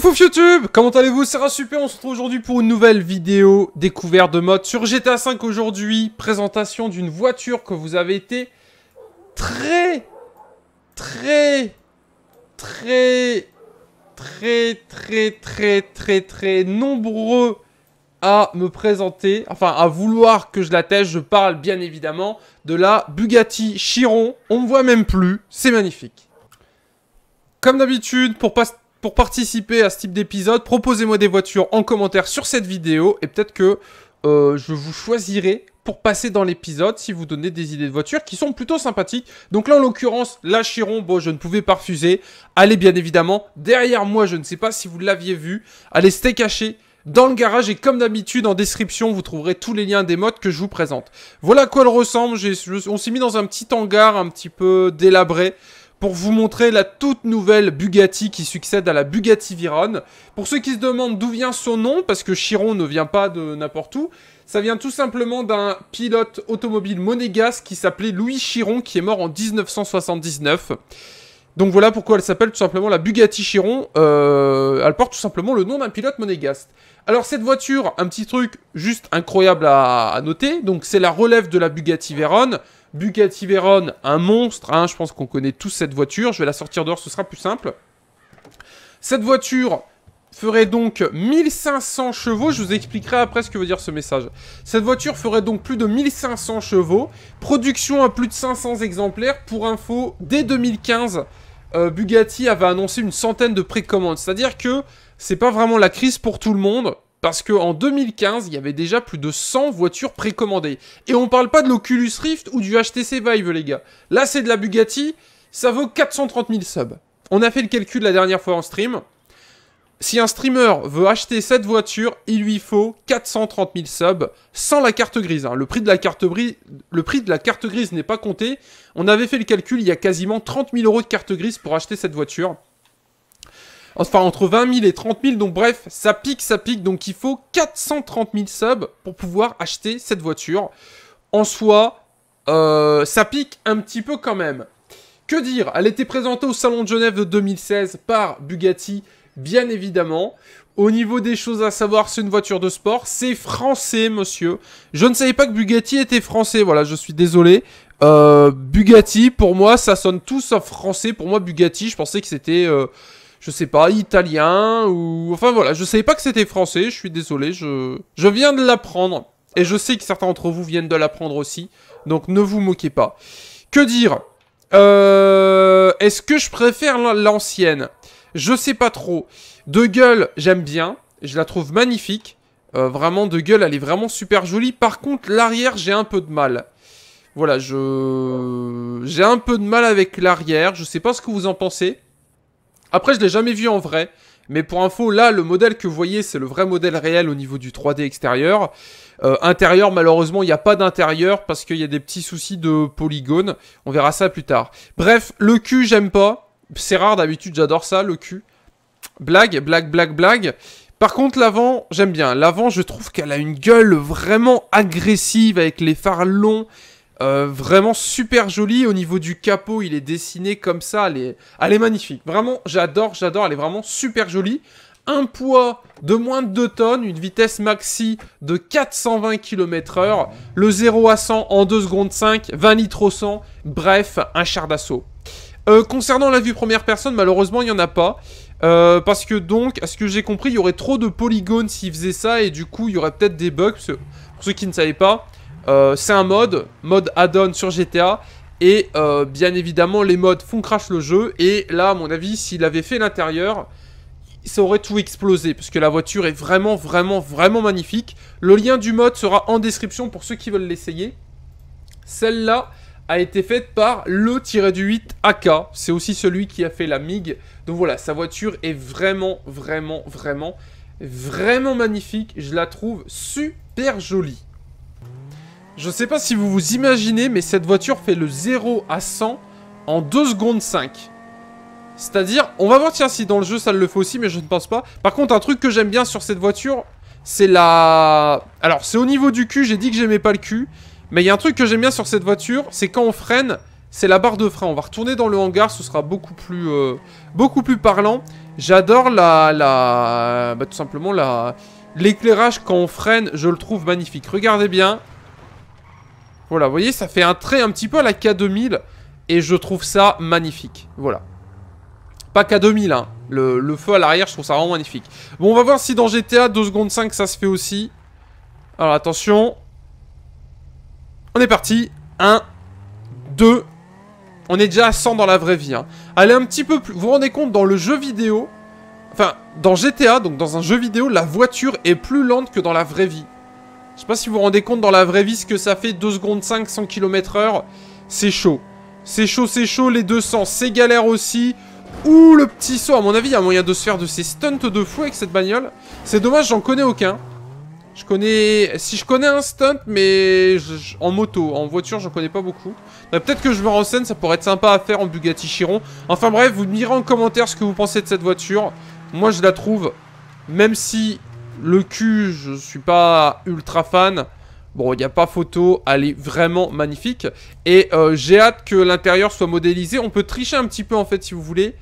Foufouf YouTube Comment allez-vous C'est Super, on se retrouve aujourd'hui pour une nouvelle vidéo découverte de mode sur GTA V aujourd'hui. Présentation d'une voiture que vous avez été très, très, très, très, très, très, très, très nombreux à me présenter, enfin à vouloir que je la teste. Je parle bien évidemment de la Bugatti Chiron. On me voit même plus, c'est magnifique. Comme d'habitude, pour pas pour participer à ce type d'épisode, proposez-moi des voitures en commentaire sur cette vidéo et peut-être que euh, je vous choisirai pour passer dans l'épisode si vous donnez des idées de voitures qui sont plutôt sympathiques. Donc là, en l'occurrence, la Chiron, bon, je ne pouvais pas refuser. Allez, bien évidemment, derrière moi, je ne sais pas si vous l'aviez vu, allez, c'était caché dans le garage et comme d'habitude en description vous trouverez tous les liens des modes que je vous présente. Voilà à quoi elle ressemble, on s'est mis dans un petit hangar un petit peu délabré pour vous montrer la toute nouvelle Bugatti qui succède à la Bugatti Veyron. Pour ceux qui se demandent d'où vient son nom, parce que Chiron ne vient pas de n'importe où, ça vient tout simplement d'un pilote automobile monégasque qui s'appelait Louis Chiron, qui est mort en 1979. Donc voilà pourquoi elle s'appelle tout simplement la Bugatti Chiron. Euh, elle porte tout simplement le nom d'un pilote monégasque. Alors cette voiture, un petit truc juste incroyable à, noter. Donc c'est la relève de la Bugatti Veyron. Bugatti Veyron, un monstre. Hein, je pense qu'on connaît tous cette voiture. Je vais la sortir dehors, ce sera plus simple. Cette voiture ferait donc 1500 chevaux. Je vous expliquerai après ce que veut dire ce message. Cette voiture ferait donc plus de 1500 chevaux. Production à plus de 500 exemplaires. Pour info, dès 2015, euh, Bugatti avait annoncé une centaine de précommandes. C'est-à-dire que c'est pas vraiment la crise pour tout le monde. Parce qu'en 2015, il y avait déjà plus de 100 voitures précommandées. Et on parle pas de l'Oculus Rift ou du HTC Vive, les gars. Là, c'est de la Bugatti, ça vaut 430 000 subs. On a fait le calcul la dernière fois en stream. Si un streamer veut acheter cette voiture, il lui faut 430 000 subs sans la carte grise. Hein. le prix de la carte grise n'est pas compté. On avait fait le calcul, il y a quasiment 30 000 euros de carte grise pour acheter cette voiture. Enfin, entre 20 000 et 30 000, donc bref, ça pique, ça pique. Donc il faut 430 000 subs pour pouvoir acheter cette voiture. En soi, euh, ça pique un petit peu quand même. Que dire Elle était présentée au Salon de Genève de 2016 par Bugatti, bien évidemment. Au niveau des choses à savoir, c'est une voiture de sport. C'est français, monsieur. Je ne savais pas que Bugatti était français. Voilà, je suis désolé. Euh, Bugatti, pour moi, ça sonne tout sauf français. Pour moi, Bugatti, je pensais que c'était... Euh, je sais pas, italien ou... Enfin voilà, je savais pas que c'était français, je suis désolé, je, je viens de l'apprendre. Et je sais que certains d'entre vous viennent de l'apprendre aussi, donc ne vous moquez pas. Que dire euh, Est-ce que je préfère l'ancienne Je sais pas trop. De gueule, j'aime bien, je la trouve magnifique. Euh, vraiment, de gueule, elle est vraiment super jolie. Par contre, l'arrière, j'ai un peu de mal. Voilà, je... J'ai un peu de mal avec l'arrière, je sais pas ce que vous en pensez. Après, je l'ai jamais vu en vrai. Mais pour info, là, le modèle que vous voyez, c'est le vrai modèle réel au niveau du 3D extérieur. Euh, intérieur, malheureusement, il n'y a pas d'intérieur parce qu'il y a des petits soucis de polygone. On verra ça plus tard. Bref, le cul, j'aime pas. C'est rare d'habitude, j'adore ça, le cul. Blague, blague, blague, blague. Par contre, l'avant, j'aime bien. L'avant, je trouve qu'elle a une gueule vraiment agressive avec les phares longs, euh, vraiment super joli. Au niveau du capot, il est dessiné comme ça. Elle est, magnifique. Vraiment, j'adore, j'adore. Elle est vraiment super jolie. Un poids de moins de 2 tonnes, une vitesse maxi de 420 km/h, le 0 à 100 en 2 secondes 5, 20 litres au 100, bref, un char d'assaut. Euh, concernant la vue première personne, malheureusement, il n'y en a pas. Euh, parce que donc, à ce que j'ai compris, il y aurait trop de polygones s'ils faisaient ça, et du coup, il y aurait peut-être des bugs. pour ceux qui ne savaient pas, euh, c'est un mode, mode add-on sur GTA. Et euh, bien évidemment, les modes font crash le jeu. Et là, à mon avis, s'il avait fait l'intérieur, ça aurait tout explosé. Parce que la voiture est vraiment, vraiment, vraiment magnifique. Le lien du mode sera en description pour ceux qui veulent l'essayer. Celle-là a été faite par le du 8 AK. C'est aussi celui qui a fait la MiG. Donc voilà, sa voiture est vraiment, vraiment, vraiment, vraiment magnifique. Je la trouve super jolie. Je sais pas si vous vous imaginez, mais cette voiture fait le 0 à 100 en 2 secondes 5. C'est-à-dire, on va voir si dans le jeu ça le fait aussi, mais je ne pense pas. Par contre, un truc que j'aime bien sur cette voiture, c'est la... Alors, c'est au niveau du cul, j'ai dit que j'aimais pas le cul. Mais il y a un truc que j'aime bien sur cette voiture, c'est quand on freine, c'est la barre de frein. On va retourner dans le hangar, ce sera beaucoup plus, euh, beaucoup plus parlant. J'adore la, la, bah, tout simplement la, l'éclairage quand on freine, je le trouve magnifique. Regardez bien, voilà, vous voyez, ça fait un trait un petit peu à la K2000. Et je trouve ça magnifique. Voilà. Pas K2000, hein. Le, feu à l'arrière, je trouve ça vraiment magnifique. Bon, on va voir si dans GTA 2 secondes 5, ça se fait aussi. Alors, attention. On est parti. 1, 2. On est déjà à 100 dans la vraie vie. Hein. Allez, un petit peu plus... Vous vous rendez compte, dans le jeu vidéo... Enfin, dans GTA, donc dans un jeu vidéo, la voiture est plus lente que dans la vraie vie. Je sais pas si vous vous rendez compte dans la vraie vie ce que ça fait 2 secondes 5, 100 km heure. C'est chaud. C'est chaud, c'est chaud, les 200, c'est galère aussi. Ouh, le petit saut, à mon avis, il y a moyen de se faire de ces stunts de fou avec cette bagnole. C'est dommage, j'en connais aucun. Je connais... Si je connais un stunt, mais en moto, en voiture, j'en connais pas beaucoup. Bah, peut-être que je me renseigne, ça pourrait être sympa à faire en Bugatti Chiron. Enfin bref, vous me direz en commentaire ce que vous pensez de cette voiture. Moi, je la trouve, même si le cul, je suis pas ultra fan. Bon, il n'y a pas photo, elle est vraiment magnifique. Et euh, j'ai hâte que l'intérieur soit modélisé. On peut tricher un petit peu en fait si vous voulez.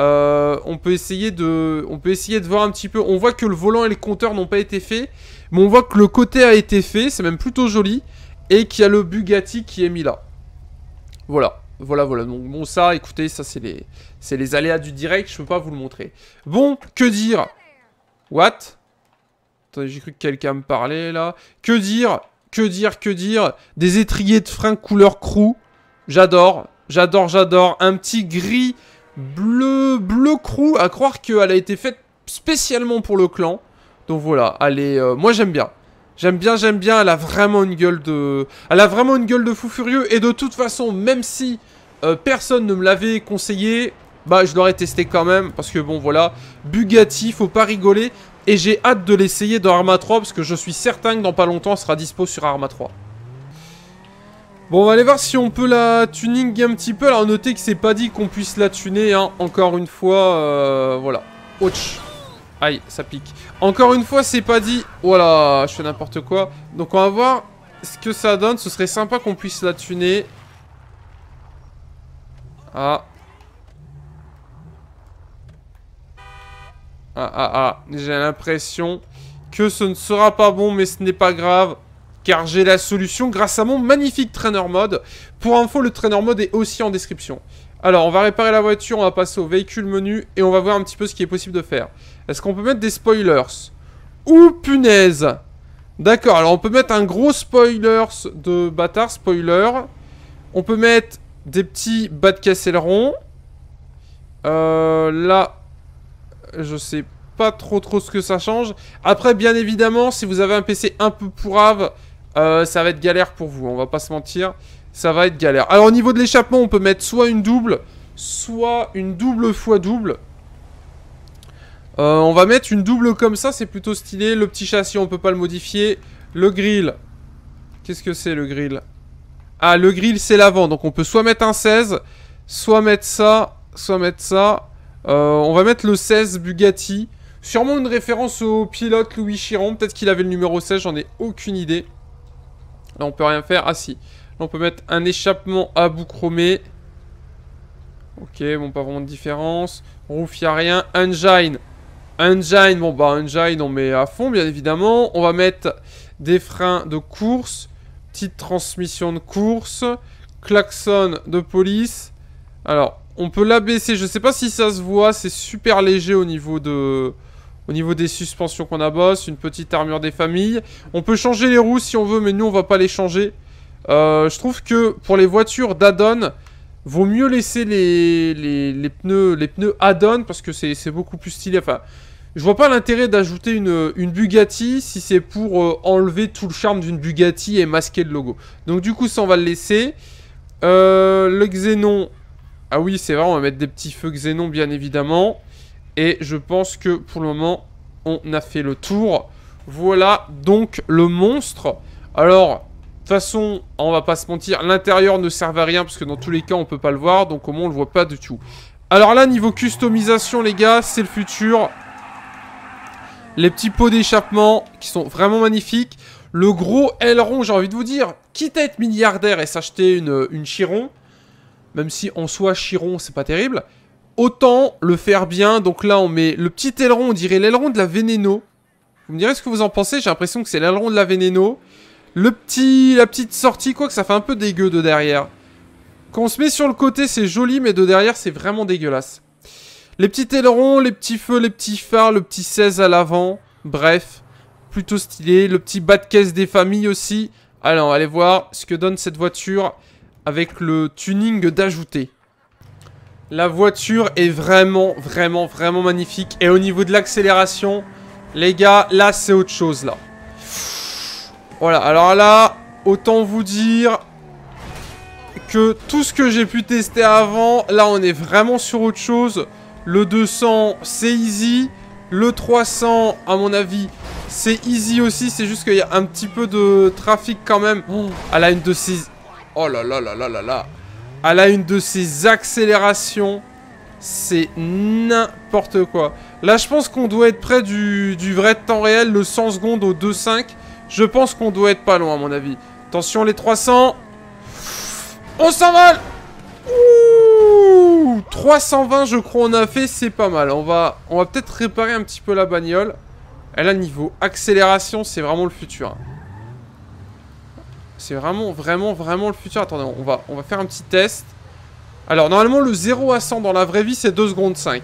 Euh, on, peut essayer de, on peut essayer de voir un petit peu. On voit que le volant et les compteurs n'ont pas été faits. Mais on voit que le côté a été fait, c'est même plutôt joli. Et qu'il y a le Bugatti qui est mis là. Voilà. Voilà, voilà. Donc bon, ça, écoutez, ça c'est les, aléas du direct, je ne peux pas vous le montrer. Bon, que dire What j'ai cru que quelqu'un me parlait là. Que dire Que dire Que dire Des étriers de frein couleur crew. J'adore, j'adore, j'adore. Un petit gris bleu, bleu crew. À croire qu'elle a été faite spécialement pour le clan. Donc voilà, allez, euh, moi j'aime bien. J'aime bien, j'aime bien, elle a vraiment une gueule de... Elle a vraiment une gueule de fou furieux, et de toute façon, même si euh, personne ne me l'avait conseillé, bah je l'aurais testé quand même, parce que bon voilà, Bugatti, faut pas rigoler, et j'ai hâte de l'essayer dans Arma 3 parce que je suis certain que dans pas longtemps, sera dispo sur Arma 3. Bon, on va aller voir si on peut la tuning un petit peu. Alors, notez que c'est pas dit qu'on puisse la tuner, hein. Encore une fois, euh, voilà. Ouch. Aïe, ça pique. Encore une fois, c'est pas dit. Voilà, je fais n'importe quoi. Donc, on va voir ce que ça donne. Ce serait sympa qu'on puisse la tuner. Ah, Ah, ah, ah. J'ai l'impression que ce ne sera pas bon, mais ce n'est pas grave. Car j'ai la solution grâce à mon magnifique trainer mode. Pour info, le trainer mode est aussi en description. Alors, on va réparer la voiture, on va passer au véhicule menu et on va voir un petit peu ce qui est possible de faire. Est-ce qu'on peut mettre des spoilers Ouh, punaise D'accord, alors on peut mettre un gros spoiler de bâtard, spoiler. On peut mettre des petits bas de caisse Euh, là, je sais pas trop trop ce que ça change. Après, bien évidemment, si vous avez un PC un peu pourrave, euh, ça va être galère pour vous, on va pas se mentir. Ça va être galère. Alors, au niveau de l'échappement, on peut mettre soit une double, soit une double fois double. Euh, on va mettre une double comme ça, c'est plutôt stylé. Le petit châssis, on peut pas le modifier. Le grill. Qu'est-ce que c'est, le grill Ah, le grill, c'est l'avant. Donc, on peut soit mettre un 16, soit mettre ça, soit mettre ça. Euh, on va mettre le 16 Bugatti. Sûrement une référence au pilote Louis Chiron. Peut-être qu'il avait le numéro 16, j'en ai aucune idée. Là, on peut rien faire. Ah si, là, on peut mettre un échappement à bout chromé. Ok, bon, pas vraiment de différence. Roof, y a rien. Engine. Engine, bon bah engine, on met à fond, bien évidemment. On va mettre des freins de course. Petite transmission de course. Klaxon de police. Alors, on peut l'abaisser. Je sais pas si ça se voit. C'est super léger au niveau de... Au niveau des suspensions qu'on a abosse, une petite armure des familles. On peut changer les roues si on veut, mais nous, on va pas les changer. Euh, je trouve que pour les voitures d'addon, vaut mieux laisser les, les, pneus, les pneus add-on parce que c'est beaucoup plus stylé. Enfin, je vois pas l'intérêt d'ajouter une, Bugatti si c'est pour euh, enlever tout le charme d'une Bugatti et masquer le logo. Donc du coup, ça, on va le laisser. Euh, le Xenon, ah oui, c'est vrai, on va mettre des petits feux xénon, bien évidemment. Et je pense que pour le moment, on a fait le tour. Voilà donc le monstre. Alors, de toute façon, on va pas se mentir, l'intérieur ne sert à rien parce que dans tous les cas, on peut pas le voir. Donc au moins, on le voit pas du tout. Alors là, niveau customisation, les gars, c'est le futur. Les petits pots d'échappement qui sont vraiment magnifiques. Le gros aileron, j'ai envie de vous dire, quitte à être milliardaire et s'acheter une, une Chiron, même si en soi Chiron c'est pas terrible, autant le faire bien. Donc là on met le petit aileron, on dirait l'aileron de la Veneno. Vous me direz ce que vous en pensez, j'ai l'impression que c'est l'aileron de la Veneno. Le petit, la petite sortie, quoi que ça fait un peu dégueu de derrière. Quand on se met sur le côté c'est joli, mais de derrière c'est vraiment dégueulasse. Les petits ailerons, les petits feux, les petits phares, le petit 16 à l'avant, bref, plutôt stylé. Le petit bas de caisse des familles aussi. Alors, allez voir ce que donne cette voiture avec le tuning d'ajouter. La voiture est vraiment, vraiment, vraiment magnifique. Et au niveau de l'accélération, les gars, là, c'est autre chose, là. Voilà, alors là, autant vous dire que tout ce que j'ai pu tester avant, là, on est vraiment sur autre chose. Le 200, c'est easy. Le 300, à mon avis, c'est easy aussi. C'est juste qu'il y a un petit peu de trafic quand même. Hmm. à la une de 6 Oh là là là là là là. Elle a une de ces accélérations, c'est n'importe quoi. Là, je pense qu'on doit être près du, vrai temps réel, le 100 secondes au 2,5. Je pense qu'on doit être pas loin, à mon avis. Attention, les 300. On s'envole Ouh 320, je crois, on a fait. C'est pas mal. On va, on va peut-être réparer un petit peu la bagnole. Elle a niveau accélération, c'est vraiment le futur. Hein. C'est vraiment, vraiment, vraiment le futur. Attendez, on va, on va faire un petit test. Alors, normalement, le 0 à 100 dans la vraie vie, c'est 2 secondes 5.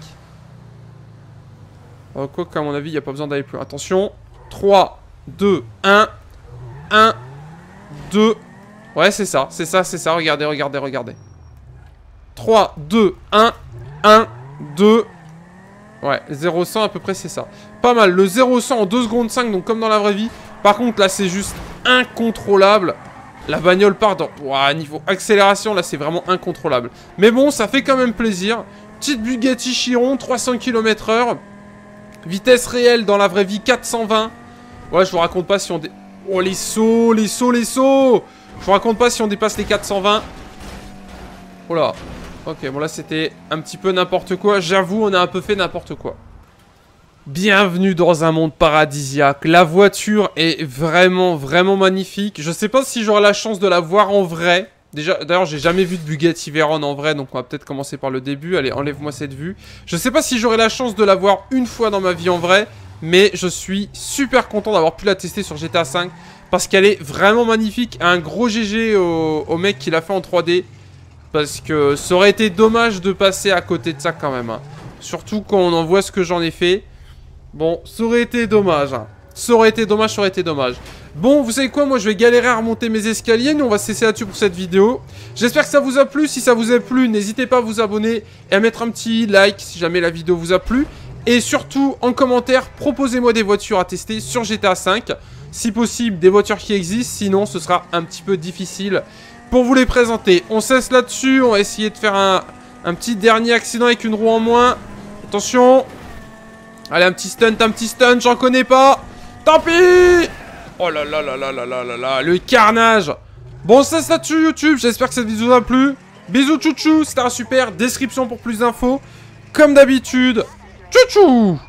quoi mon avis, il n'y a pas besoin d'aller plus. Attention. 3, 2, 1. 1, 2. Ouais, c'est ça, c'est ça, c'est ça. Regardez, regardez, regardez. 3, 2, 1. 1, 2. Ouais, 0, 100 à peu près, c'est ça. Pas mal. Le 0, 100 en 2 secondes 5, donc comme dans la vraie vie. Par contre, là, c'est juste incontrôlable. La bagnole part dans... Ouah, niveau accélération, là, c'est vraiment incontrôlable. Mais bon, ça fait quand même plaisir. Petite Bugatti Chiron, 300 km h Vitesse réelle dans la vraie vie, 420. Ouais, je vous raconte pas si on... Dé... Oh, les sauts, les sauts, les sauts Je vous raconte pas si on dépasse les 420. Oh là. Ok, bon là, c'était un petit peu n'importe quoi. J'avoue, on a un peu fait n'importe quoi. Bienvenue dans un monde paradisiaque. La voiture est vraiment, vraiment magnifique. Je sais pas si j'aurai la chance de la voir en vrai. Déjà, d'ailleurs, j'ai jamais vu de Bugatti Veyron en vrai, donc on va peut-être commencer par le début. Allez, enlève-moi cette vue. Je sais pas si j'aurai la chance de la voir une fois dans ma vie en vrai, mais je suis super content d'avoir pu la tester sur GTA V parce qu'elle est vraiment magnifique. Un gros GG au, mec qui l'a fait en 3D parce que ça aurait été dommage de passer à côté de ça quand même. Hein. Surtout quand on en voit ce que j'en ai fait. Bon, ça aurait été dommage. Hein. Ça aurait été dommage, ça aurait été dommage. Bon, vous savez quoi Moi, je vais galérer à remonter mes escaliers. Nous, on va cesser là-dessus pour cette vidéo. J'espère que ça vous a plu. Si ça vous a plu, n'hésitez pas à vous abonner et à mettre un petit like si jamais la vidéo vous a plu. Et surtout, en commentaire, proposez-moi des voitures à tester sur GTA V. Si possible, des voitures qui existent. Sinon, ce sera un petit peu difficile pour vous les présenter. On cesse là-dessus. On va essayer de faire un, un petit dernier accident avec une roue en moins. Attention Allez, un petit stunt, un petit stunt, j'en connais pas Tant pis Oh là là là là là là là là, le carnage Bon, ça, ça tue YouTube, j'espère que cette vidéo vous a plu. Bisous chouchou, c'était un super, description pour plus d'infos. Comme d'habitude, Chouchou.